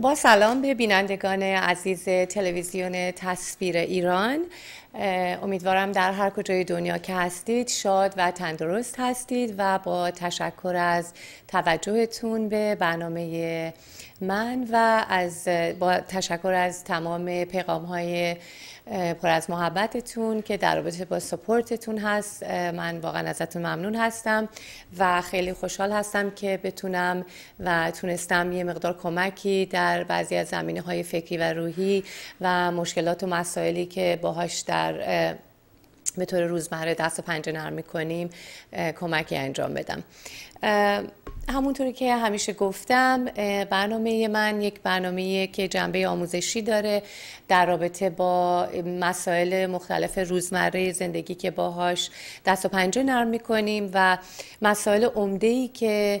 با سلام به بینندگان عزیز تلویزیون تصویر ایران امیدوارم در هر کجای دنیا که هستید شاد و تندرست هستید و با تشکر از توجهتون به برنامه من و از با تشکر از تمام پیغام های پر از محبتتون که در رابطه با سپورتتون هست من واقعا ازتون ممنون هستم و خیلی خوشحال هستم که بتونم و تونستم یه مقدار کمکی در بعضی از زمینه های فکری و روحی و مشکلات و مسائلی که باهاش در به طور روزمره دست و پنجه نرم میکنیم کمکی انجام بدم همونطوری که همیشه گفتم برنامه من یک برنامه که جنبه آموزشی داره در رابطه با مسائل مختلف روزمره زندگی که باهاش دست و پنجه نرم میکنیم و مسائل عمده ای که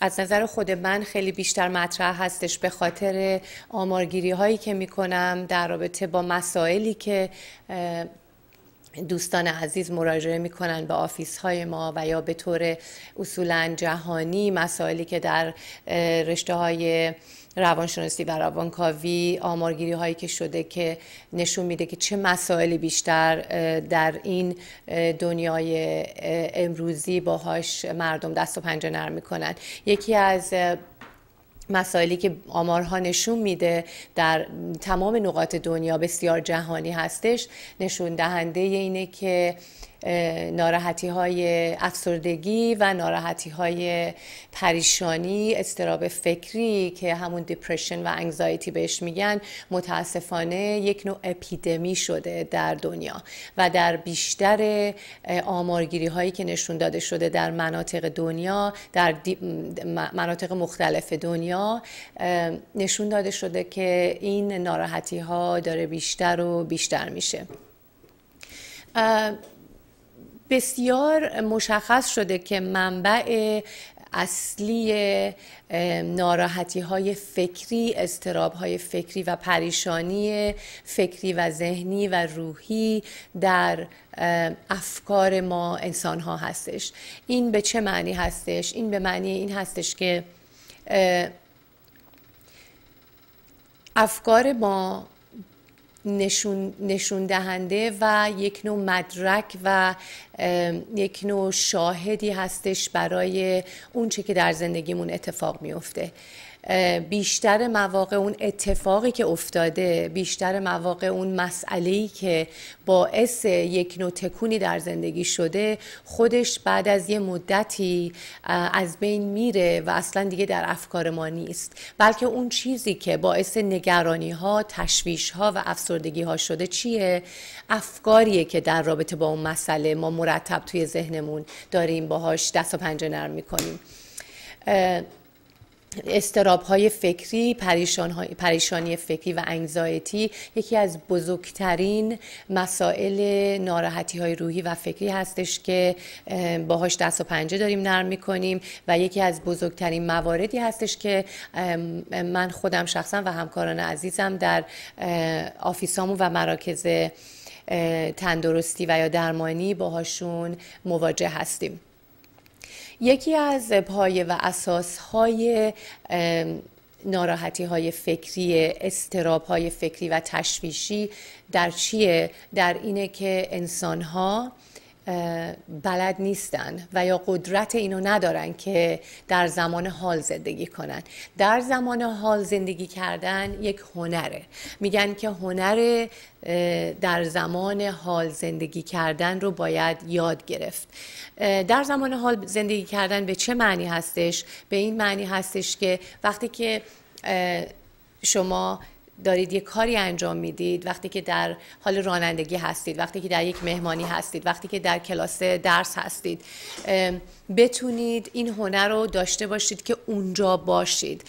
از نظر خود من خیلی بیشتر مطرح هستش به خاطر آمارگیری هایی که میکنم در رابطه با مسائلی که دوستان عزیز مراجعه میکنن به آفیس های ما و یا به طور اصولا جهانی مسائلی که در رشته های روانشناسی و روانکاوی آمارگیری هایی که شده که نشون میده که چه مسائلی بیشتر در این دنیای امروزی باهاش مردم دست و پنجه نرم میکنن یکی از مسائلی که آمارها نشون میده در تمام نقاط دنیا بسیار جهانی هستش نشون دهنده اینه که ناراحتی های افسردگی و ناراحتی های پریشانی استراب فکری که همون دپرشن و انگزایتی بهش میگن متاسفانه یک نوع اپیدمی شده در دنیا و در بیشتر آمارگیری هایی که نشون داده شده در مناطق دنیا در مناطق مختلف دنیا نشون داده شده که این ناراحتی ها داره بیشتر و بیشتر میشه بسیار مشخص شده که منبع اصلی ناراحتی های فکری استراب های فکری و پریشانی فکری و ذهنی و روحی در افکار ما انسان ها هستش این به چه معنی هستش؟ این به معنی این هستش که افکار ما نشون, نشون دهنده و یک نوع مدرک و یک نوع شاهدی هستش برای اونچه که در زندگیمون اتفاق میفته بیشتر مواقع اون اتفاقی که افتاده بیشتر مواقع اون مسئله که باعث یک نوع تکونی در زندگی شده خودش بعد از یه مدتی از بین میره و اصلا دیگه در افکار ما نیست بلکه اون چیزی که باعث نگرانی ها تشویش ها و افسردگی ها شده چیه افکاریه که در رابطه با اون مسئله ما مرتب توی ذهنمون داریم باهاش دست و پنجه نرم میکنیم استراب های فکری پریشانی فکری و انگزایتی یکی از بزرگترین مسائل ناراحتی های روحی و فکری هستش که باهاش دست و پنجه داریم نرم میکنیم و یکی از بزرگترین مواردی هستش که من خودم شخصا و همکاران عزیزم در آفیسامون و مراکز تندرستی و یا درمانی باهاشون مواجه هستیم یکی از پایه و اساس های ناراحتی های فکری استراب های فکری و تشویشی در چیه؟ در اینه که انسان ها بلد نیستن و یا قدرت اینو ندارن که در زمان حال زندگی کنن در زمان حال زندگی کردن یک هنره میگن که هنر در زمان حال زندگی کردن رو باید یاد گرفت در زمان حال زندگی کردن به چه معنی هستش به این معنی هستش که وقتی که شما دارید یه کاری انجام میدید وقتی که در حال رانندگی هستید وقتی که در یک مهمانی هستید وقتی که در کلاس درس هستید بتونید این هنر رو داشته باشید که اونجا باشید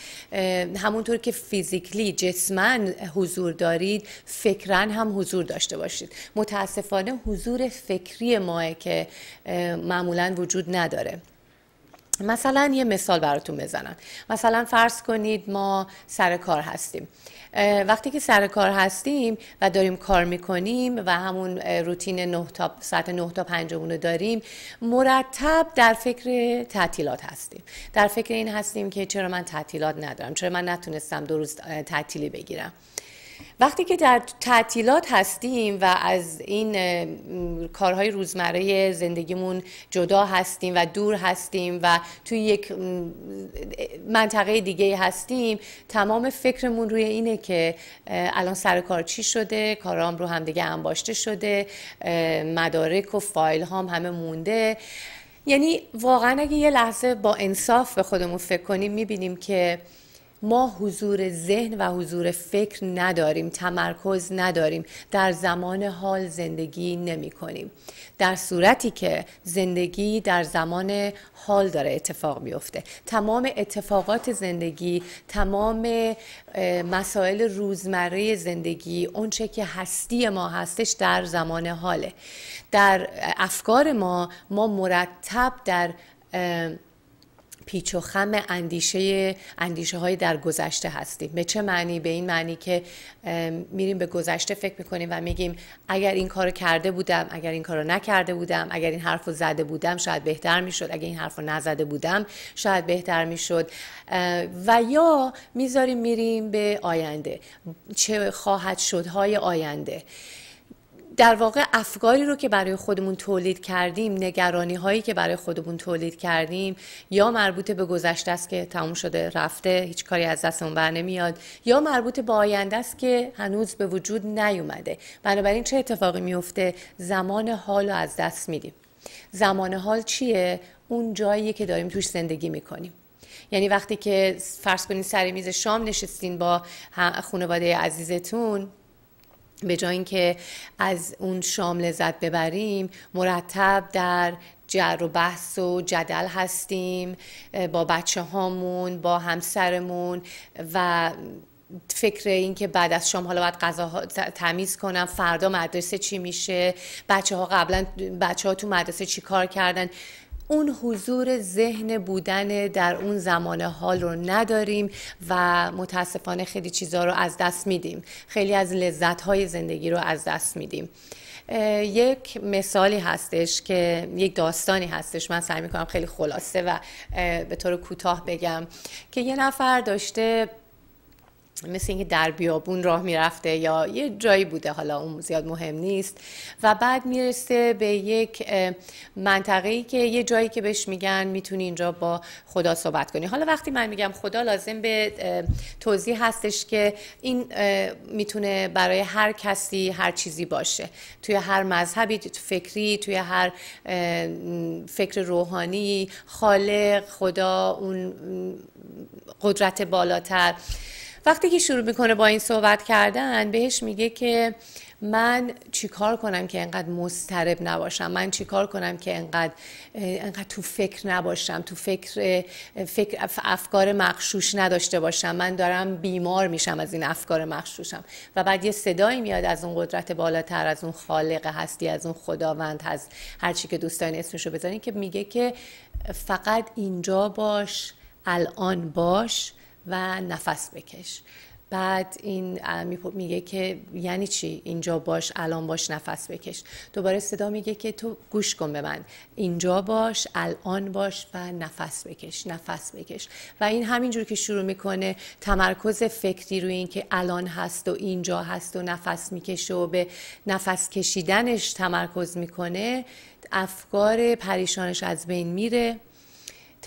همونطور که فیزیکلی جسمن حضور دارید فکرا هم حضور داشته باشید متاسفانه حضور فکری ماه که معمولا وجود نداره مثلا یه مثال براتون بزنم مثلا فرض کنید ما سر کار هستیم وقتی که سر کار هستیم و داریم کار میکنیم و همون روتین 9 تا ساعت 9 تا 5 رو داریم مرتب در فکر تعطیلات هستیم در فکر این هستیم که چرا من تعطیلات ندارم چرا من نتونستم دو روز تعطیلی بگیرم وقتی که در تعطیلات هستیم و از این کارهای روزمره زندگیمون جدا هستیم و دور هستیم و توی یک منطقه دیگه هستیم تمام فکرمون روی اینه که الان سر کار چی شده کارام رو هم دیگه انباشته شده مدارک و فایل هام همه مونده یعنی واقعا اگه یه لحظه با انصاف به خودمون فکر کنیم میبینیم که ما حضور ذهن و حضور فکر نداریم تمرکز نداریم در زمان حال زندگی نمی کنیم در صورتی که زندگی در زمان حال داره اتفاق افته تمام اتفاقات زندگی تمام مسائل روزمره زندگی اونچه که هستی ما هستش در زمان حاله در افکار ما ما مرتب در پیچ و خم اندیشه اندیشه های در گذشته هستیم به چه معنی به این معنی که میریم به گذشته فکر میکنیم و میگیم اگر این کارو کرده بودم اگر این کارو نکرده بودم اگر این حرفو زده بودم شاید بهتر میشد اگر این حرفو نزده بودم شاید بهتر میشد و یا میذاریم میریم به آینده چه خواهد شد های آینده در واقع افکاری رو که برای خودمون تولید کردیم نگرانی هایی که برای خودمون تولید کردیم یا مربوط به گذشته است که تموم شده رفته هیچ کاری از دستمون بر نمیاد یا مربوط به آینده است که هنوز به وجود نیومده بنابراین چه اتفاقی میفته زمان حال رو از دست میدیم زمان حال چیه اون جاییه که داریم توش زندگی میکنیم یعنی وقتی که فرض کنید سر میز شام نشستین با خانواده عزیزتون به جای اینکه از اون شام لذت ببریم مرتب در جر و بحث و جدل هستیم با بچه هامون با همسرمون و فکر این که بعد از شام حالا باید غذا تمیز کنم فردا مدرسه چی میشه بچه ها قبلا بچه ها تو مدرسه چی کار کردن اون حضور ذهن بودن در اون زمان حال رو نداریم و متاسفانه خیلی چیزها رو از دست میدیم خیلی از لذت های زندگی رو از دست میدیم یک مثالی هستش که یک داستانی هستش من سعی میکنم خیلی خلاصه و به طور کوتاه بگم که یه نفر داشته مثل اینکه در بیابون راه میرفته یا یه جایی بوده حالا اون زیاد مهم نیست و بعد میرسه به یک منطقه ای که یه جایی که بهش میگن میتونی اینجا با خدا صحبت کنی حالا وقتی من میگم خدا لازم به توضیح هستش که این میتونه برای هر کسی هر چیزی باشه توی هر مذهبی فکری توی هر فکر روحانی خالق خدا اون قدرت بالاتر وقتی که شروع میکنه با این صحبت کردن بهش میگه که من چیکار کنم که انقدر مسترب نباشم من چیکار کنم که انقدر انقدر تو فکر نباشم تو فکر فکر افکار مخشوش نداشته باشم من دارم بیمار میشم از این افکار مخشوشم و بعد یه صدایی میاد از اون قدرت بالاتر از اون خالق هستی از اون خداوند از هرچی که دوست اسمش اسمشو بزنین که میگه که فقط اینجا باش الان باش و نفس بکش بعد این میگه که یعنی چی اینجا باش الان باش نفس بکش دوباره صدا میگه که تو گوش کن به من اینجا باش الان باش و نفس بکش نفس بکش و این همینجور که شروع میکنه تمرکز فکری روی این که الان هست و اینجا هست و نفس میکشه و به نفس کشیدنش تمرکز میکنه افکار پریشانش از بین میره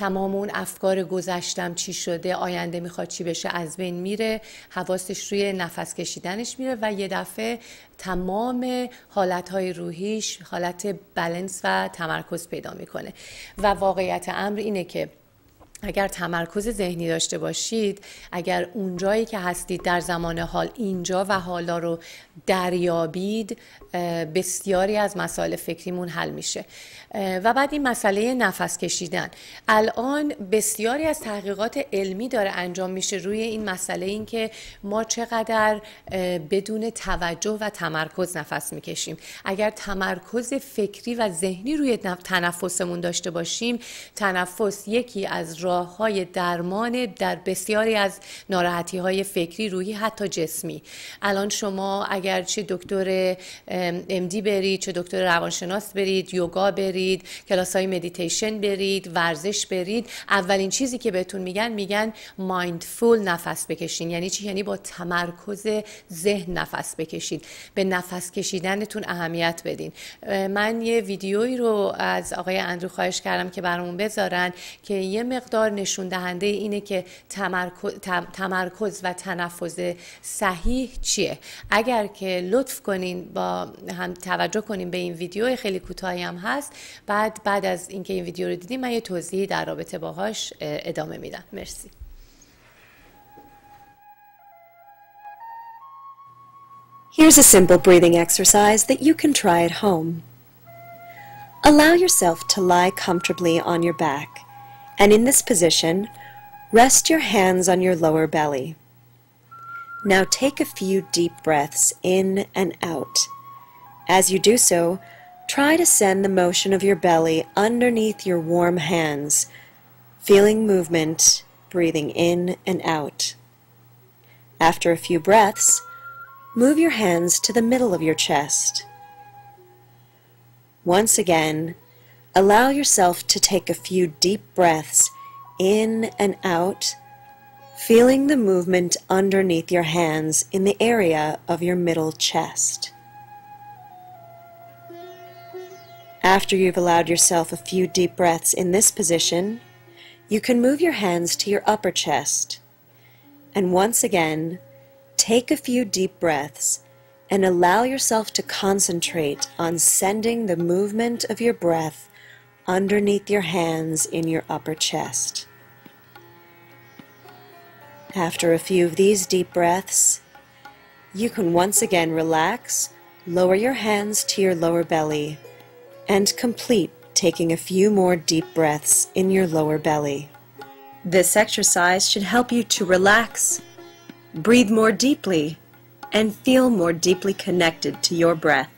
تمام اون افکار گذشتم چی شده آینده میخواد چی بشه از بین میره حواستش روی نفس کشیدنش میره و یه دفعه تمام حالتهای روحیش حالت بلنس و تمرکز پیدا میکنه و واقعیت امر اینه که اگر تمرکز ذهنی داشته باشید اگر اونجایی که هستید در زمان حال اینجا و حالا رو دریابید بسیاری از مسائل فکریمون حل میشه و بعد این مسئله نفس کشیدن الان بسیاری از تحقیقات علمی داره انجام میشه روی این مسئله اینکه ما چقدر بدون توجه و تمرکز نفس میکشیم اگر تمرکز فکری و ذهنی روی تنفسمون داشته باشیم تنفس یکی از راه های درمان در بسیاری از ناراحتی های فکری روحی حتی جسمی الان شما اگر چه دکتر دی برید چه دکتر روانشناس برید یوگا برید کلاس های مدیتیشن برید ورزش برید اولین چیزی که بهتون میگن میگن مایندفول نفس بکشین یعنی چی یعنی با تمرکز ذهن نفس بکشید به نفس کشیدنتون اهمیت بدین من یه ویدیویی رو از آقای اندرو خواهش کردم که برامون بذارن که یه مقدار نشون دهنده اینه که تمرکز, تمرکز و تنفس صحیح چیه اگر که لطف کنین با هم توجه کنیم به این ویدیو خیلی کوتاهی هم هست بعد بعد از اینکه این ویدیو رو دیدیم من یه توضیحی در رابطه باهاش ادامه میدم مرسی Here's a simple breathing exercise that you can try at home. Allow yourself to lie comfortably on your back, and in this position, rest your hands on your lower belly. Now take a few deep breaths in and out. As you do so, try to send the motion of your belly underneath your warm hands, feeling movement, breathing in and out. After a few breaths, move your hands to the middle of your chest. Once again, allow yourself to take a few deep breaths in and out, feeling the movement underneath your hands in the area of your middle chest. After you've allowed yourself a few deep breaths in this position, you can move your hands to your upper chest. And once again, take a few deep breaths and allow yourself to concentrate on sending the movement of your breath underneath your hands in your upper chest. After a few of these deep breaths, you can once again relax, lower your hands to your lower belly and complete taking a few more deep breaths in your lower belly. This exercise should help you to relax, breathe more deeply, and feel more deeply connected to your breath.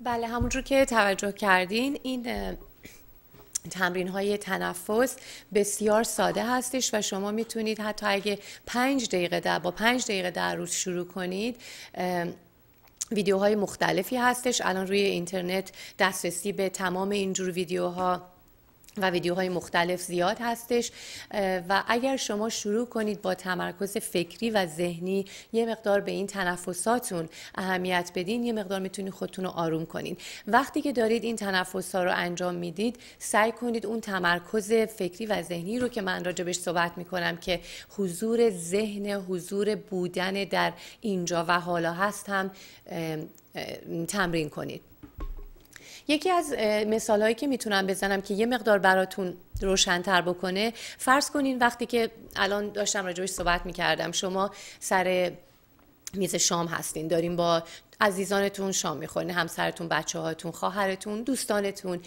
بله همونجور که توجه کردین این تمرین های تنفس بسیار ساده هستش و شما میتونید حتی اگه پنج دقیقه در با پنج دقیقه در روز شروع کنید ویدیوهای مختلفی هستش الان روی اینترنت دسترسی به تمام اینجور ویدیوها و ویدیوهای مختلف زیاد هستش و اگر شما شروع کنید با تمرکز فکری و ذهنی یه مقدار به این تنفساتون اهمیت بدین یه مقدار میتونید خودتون رو آروم کنید وقتی که دارید این تنفس ها رو انجام میدید سعی کنید اون تمرکز فکری و ذهنی رو که من راجبش صحبت میکنم که حضور ذهن حضور بودن در اینجا و حالا هست هم تمرین کنید یکی از هایی که میتونم بزنم که یه مقدار براتون روشنتر بکنه فرض کنین وقتی که الان داشتم راجبش صحبت میکردم شما سر میز شام هستین داریم با عزیزانتون شام میخورین همسرتون بچه هاتون خواهرتون دوستانتون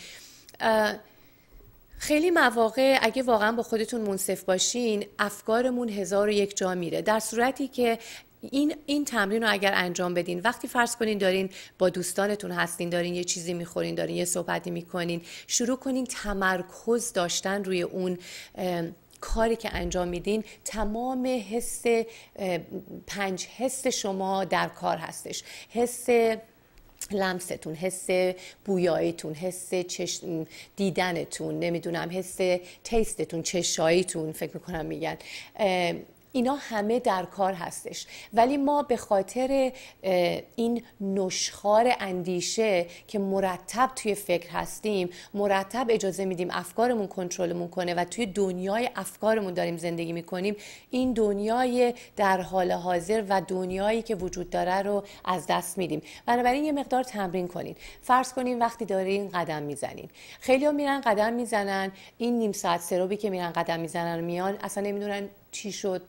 خیلی مواقع اگه واقعا با خودتون منصف باشین افکارمون هزار و یک جا میره در صورتی که این این تمرین رو اگر انجام بدین وقتی فرض کنین دارین با دوستانتون هستین دارین یه چیزی میخورین دارین یه صحبتی میکنین شروع کنین تمرکز داشتن روی اون کاری که انجام میدین تمام حس پنج حس شما در کار هستش حس لمستون حس بویاییتون حس دیدنتون نمیدونم حس تیستتون چشاییتون فکر میکنم میگن اینا همه در کار هستش ولی ما به خاطر این نشخار اندیشه که مرتب توی فکر هستیم مرتب اجازه میدیم افکارمون کنترلمون کنه و توی دنیای افکارمون داریم زندگی میکنیم این دنیای در حال حاضر و دنیایی که وجود داره رو از دست میدیم بنابراین یه مقدار تمرین کنین فرض کنین وقتی دارین قدم میزنین خیلی ها میرن قدم میزنن این نیم ساعت سروبی که میرن قدم میزنن میان اصلا نمیدونن چی شد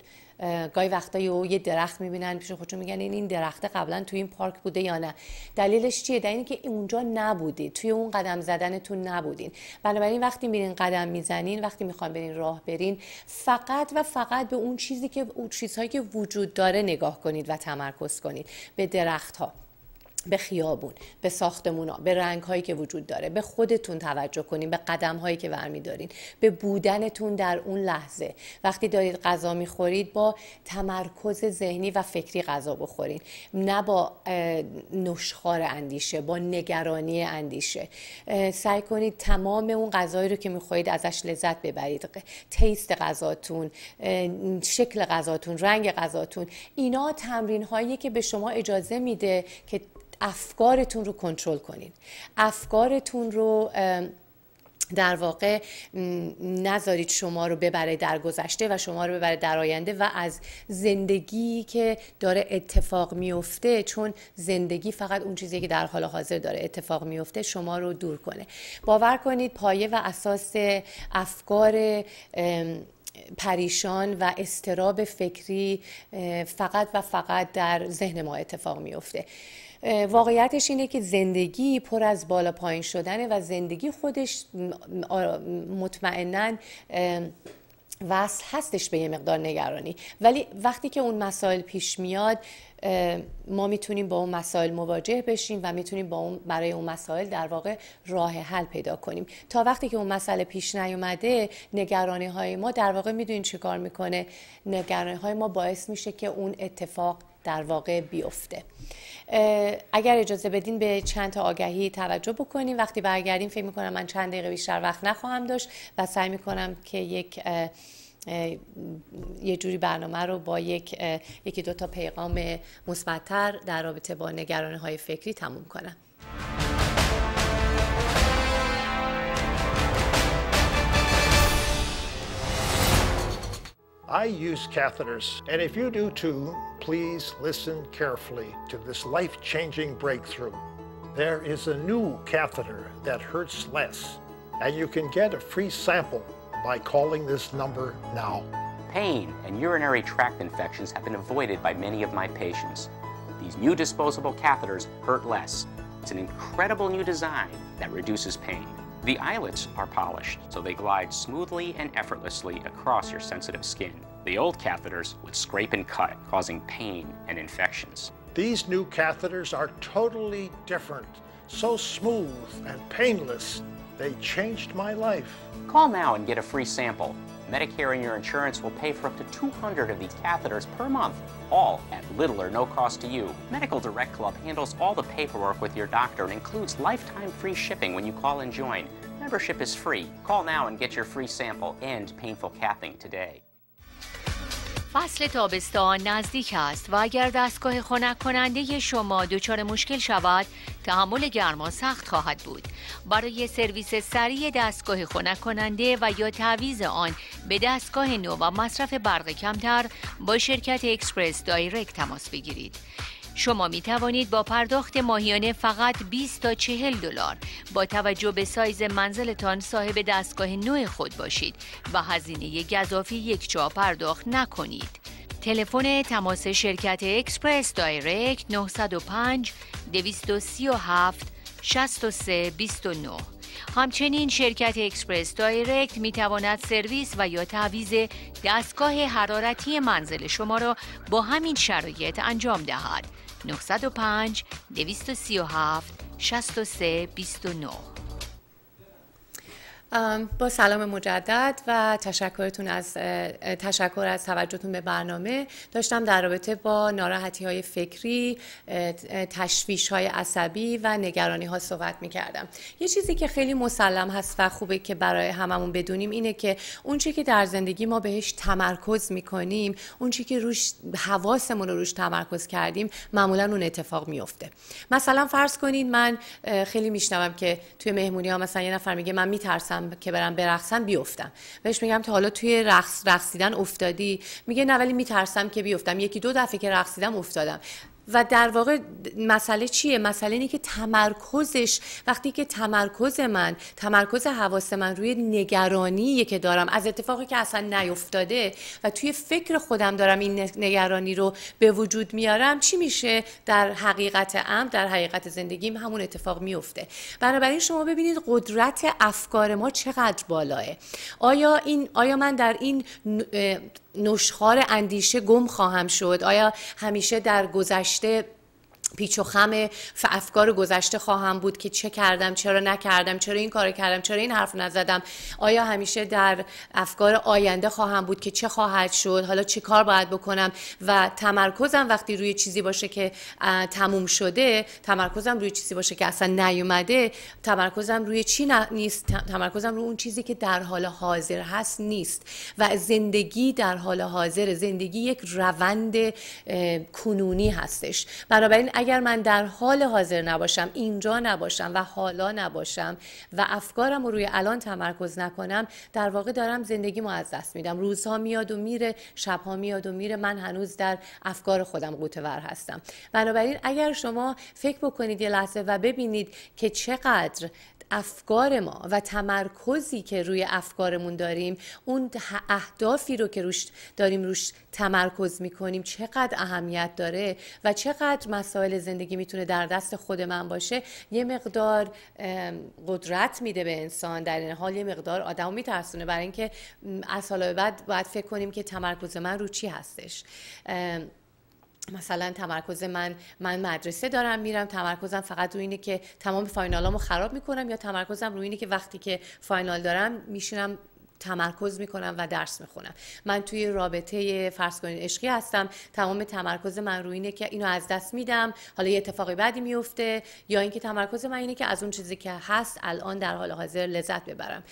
گاهی وقتا یه درخت میبینن پیش خودشون میگن این درخته درخت قبلا توی این پارک بوده یا نه دلیلش چیه در که اونجا نبودی توی اون قدم زدنتون نبودین بنابراین وقتی میرین قدم میزنین وقتی میخوان برین راه برین فقط و فقط به اون چیزی که اون چیزهایی که وجود داره نگاه کنید و تمرکز کنید به درخت ها به خیابون به ها، به رنگ هایی که وجود داره به خودتون توجه کنین به قدم هایی که برمیدارین به بودنتون در اون لحظه وقتی دارید غذا میخورید با تمرکز ذهنی و فکری غذا بخورین نه با نشخار اندیشه با نگرانی اندیشه سعی کنید تمام اون غذایی رو که میخورید ازش لذت ببرید تیست غذاتون شکل غذاتون رنگ غذاتون اینا تمرین هایی که به شما اجازه میده که افکارتون رو کنترل کنین افکارتون رو در واقع نذارید شما رو ببره در گذشته و شما رو ببره در آینده و از زندگی که داره اتفاق میفته چون زندگی فقط اون چیزی که در حال حاضر داره اتفاق میفته شما رو دور کنه باور کنید پایه و اساس افکار پریشان و استراب فکری فقط و فقط در ذهن ما اتفاق میفته واقعیتش اینه که زندگی پر از بالا پایین شدنه و زندگی خودش مطمئنا وصل هستش به یه مقدار نگرانی ولی وقتی که اون مسائل پیش میاد ما میتونیم با اون مسائل مواجه بشیم و میتونیم با اون برای اون مسائل در واقع راه حل پیدا کنیم تا وقتی که اون مسئله پیش نیومده نگرانی های ما در واقع چه کار میکنه نگرانی های ما باعث میشه که اون اتفاق در واقع بیفته اگر اجازه بدین به چند تا آگهی توجه بکنیم وقتی برگردیم فکر میکنم من چند دقیقه بیشتر وقت نخواهم داشت و سعی میکنم که یک یه جوری برنامه رو با یک یکی دو تا پیغام مثبتتر در رابطه با نگرانه های فکری تموم کنم I use catheters, and if you do too, please listen carefully to this life-changing breakthrough. There is a new catheter that hurts less, and you can get a free sample by calling this number now. Pain and urinary tract infections have been avoided by many of my patients. These new disposable catheters hurt less. It's an incredible new design that reduces pain. The eyelets are polished, so they glide smoothly and effortlessly across your sensitive skin. The old catheters would scrape and cut, causing pain and infections. These new catheters are totally different, so smooth and painless. They changed my life. Call now and get a free sample. Medicare and your insurance will pay for up to 200 of these catheters per month, all at little or no cost to you. Medical Direct Club handles all the paperwork with your doctor and includes lifetime free shipping when you call and join. Membership is free. Call now and get your free sample. and painful capping today. فصل تابستان نزدیک است و اگر دستگاه خنک کننده شما دچار مشکل شود تحمل گرما سخت خواهد بود برای سرویس سریع دستگاه خنک کننده و یا تعویز آن به دستگاه نو و مصرف برق کمتر با شرکت اکسپرس دایرکت تماس بگیرید شما می توانید با پرداخت ماهیانه فقط 20 تا 40 دلار با توجه به سایز منزلتان صاحب دستگاه نوع خود باشید و هزینه گذافی یک جا پرداخت نکنید. تلفن تماس شرکت اکسپرس دایرکت 905 237 63 29 همچنین شرکت اکسپرس دایرکت می تواند سرویس و یا تعویض دستگاه حرارتی منزل شما را با همین شرایط انجام دهد. 905 237 63 29 با سلام مجدد و تشکرتون از تشکر از توجهتون به برنامه داشتم در رابطه با ناراحتی های فکری تشویش های عصبی و نگرانی ها صحبت می کردم یه چیزی که خیلی مسلم هست و خوبه که برای هممون بدونیم اینه که اون چی که در زندگی ما بهش تمرکز می کنیم اون چی که روش حواسمون رو روش تمرکز کردیم معمولا اون اتفاق میفته مثلا فرض کنید من خیلی میشنوم که توی مهمونی ها مثلا یه نفر میگه من میترسم که برم برقصم بیفتم بهش میگم تا حالا توی رقص رقصیدن افتادی میگه نه ولی میترسم که بیفتم یکی دو دفعه که رقصیدم افتادم و در واقع مسئله چیه مسئله اینه که تمرکزش وقتی که تمرکز من تمرکز حواس من روی نگرانی که دارم از اتفاقی که اصلا نیفتاده و توی فکر خودم دارم این نگرانی رو به وجود میارم چی میشه در حقیقت ام در حقیقت زندگیم همون اتفاق میفته بنابراین شما ببینید قدرت افکار ما چقدر بالاه آیا این آیا من در این نشخار اندیشه گم خواهم شد آیا همیشه در گذشته پیچ و خم افکار گذشته خواهم بود که چه کردم چرا نکردم چرا این کار کردم چرا این حرف نزدم آیا همیشه در افکار آینده خواهم بود که چه خواهد شد حالا چه کار باید بکنم و تمرکزم وقتی روی چیزی باشه که تموم شده تمرکزم روی چیزی باشه که اصلا نیومده تمرکزم روی چی نیست تمرکزم روی اون چیزی که در حال حاضر هست نیست و زندگی در حال حاضر زندگی یک روند کنونی هستش بنابراین اگر من در حال حاضر نباشم اینجا نباشم و حالا نباشم و افکارم رو روی الان تمرکز نکنم در واقع دارم ما از دست میدم روزها میاد و میره شبها میاد و میره من هنوز در افکار خودم قوتور هستم بنابراین اگر شما فکر بکنید یه لحظه و ببینید که چقدر افکار ما و تمرکزی که روی افکارمون داریم اون اهدافی رو که روش داریم روش تمرکز میکنیم چقدر اهمیت داره و چقدر مسائل زندگی میتونه در دست خود من باشه یه مقدار قدرت میده به انسان در این حال یه مقدار آدم میترسونه برای اینکه از حالا بعد باید فکر کنیم که تمرکز من رو چی هستش مثلا تمرکز من من مدرسه دارم میرم تمرکزم فقط روی اینه که تمام فاینالامو خراب میکنم یا تمرکزم روی اینه که وقتی که فاینال دارم میشینم تمرکز میکنم و درس میخونم من توی رابطه فرض کنین عشقی هستم تمام تمرکز من روی اینه که اینو از دست میدم حالا یه اتفاقی بعدی میفته یا اینکه تمرکز من اینه که از اون چیزی که هست الان در حال حاضر لذت ببرم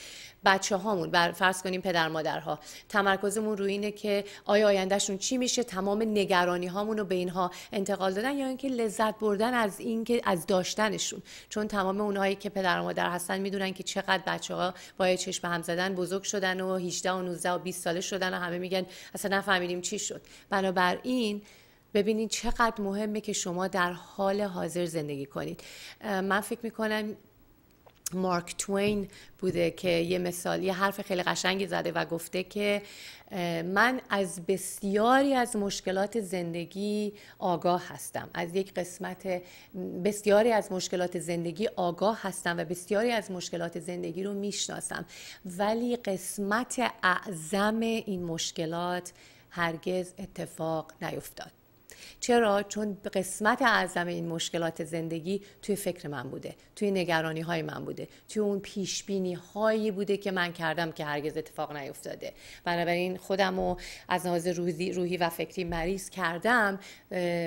بچه هامون بر فرض کنیم پدر مادرها تمرکزمون روی اینه که آیا آیندهشون چی میشه تمام نگرانی هامون رو به اینها انتقال دادن یا اینکه لذت بردن از اینکه از داشتنشون چون تمام اونهایی که پدر مادر هستن میدونن که چقدر بچه ها با چشم هم زدن بزرگ شد شدن و 18 و 19 و 20 ساله شدن و همه میگن اصلا نفهمیدیم چی شد بنابراین ببینید چقدر مهمه که شما در حال حاضر زندگی کنید من فکر میکنم مارک توین بوده که یه مثال حرف خیلی قشنگی زده و گفته که من از بسیاری از مشکلات زندگی آگاه هستم از یک قسمت بسیاری از مشکلات زندگی آگاه هستم و بسیاری از مشکلات زندگی رو میشناسم ولی قسمت اعظم این مشکلات هرگز اتفاق نیفتاد چرا چون قسمت اعظم این مشکلات زندگی توی فکر من بوده توی نگرانی های من بوده توی اون پیش بینی هایی بوده که من کردم که هرگز اتفاق نیفتاده بنابراین خودم رو از لحاظ روحی و فکری مریض کردم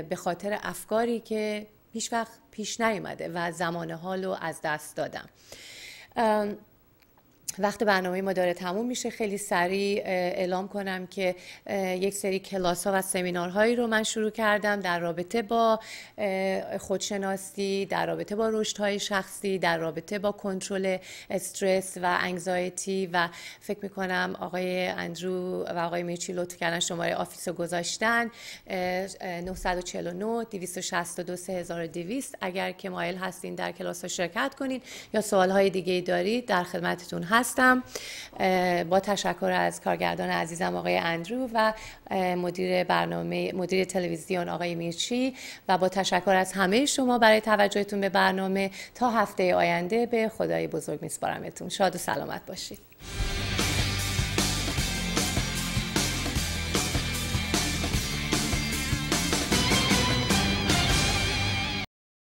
به خاطر افکاری که هیچ وقت پیش نیومده و زمان حال رو از دست دادم وقت برنامه ما داره تموم میشه خیلی سریع اعلام کنم که یک سری کلاس ها و سمینارهایی رو من شروع کردم در رابطه با خودشناسی در رابطه با رشد های شخصی در رابطه با کنترل استرس و انگزایتی و فکر میکنم آقای اندرو و آقای میرچی لطف کردن شماره آفیس رو گذاشتن 949 262 3200 اگر که مایل هستین در کلاس ها شرکت کنین یا سوال های دیگه دارید در خدمتتون هست هستم با تشکر از کارگردان عزیزم آقای اندرو و مدیر برنامه مدیر تلویزیون آقای میرچی و با تشکر از همه شما برای توجهتون به برنامه تا هفته آینده به خدای بزرگ میسپارمتون شاد و سلامت باشید